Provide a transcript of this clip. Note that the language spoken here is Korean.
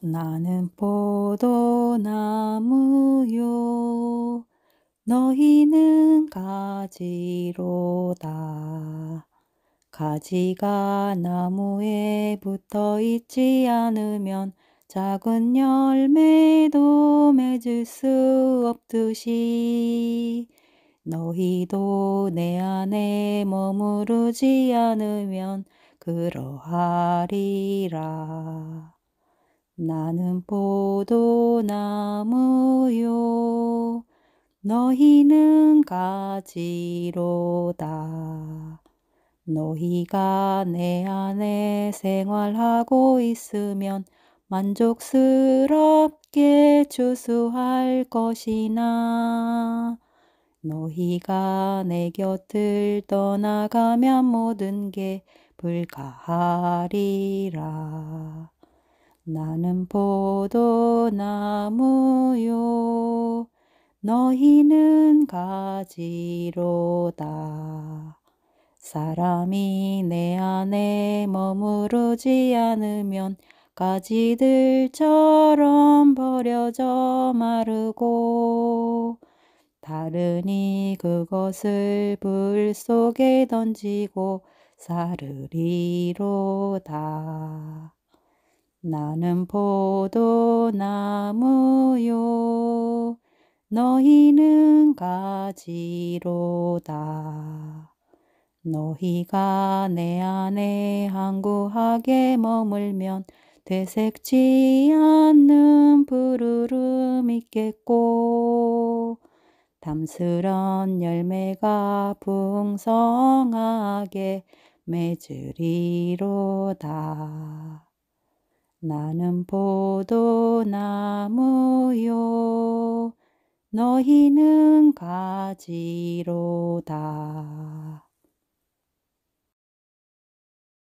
나는 포도나무요 너희는 가지로다 가지가 나무에 붙어 있지 않으면 작은 열매도 맺을 수 없듯이 너희도 내 안에 머무르지 않으면 그러하리라. 나는 포도나무요 너희는 가지로다 너희가 내 안에 생활하고 있으면 만족스럽게 주수할 것이나 너희가 내 곁을 떠나가면 모든 게 불가하리라. 나는 포도나무요 너희는 가지로다 사람이 내 안에 머무르지 않으면 가지들처럼 버려져 마르고 다르니 그것을 불 속에 던지고 사르리로다. 나는 포도나무요 너희는 가지로다 너희가 내 안에 항구하게 머물면 되색지 않는 푸르름 있겠고 담스런 열매가 풍성하게 맺으리로다. 나는 포도나무요 너희는 가지로다.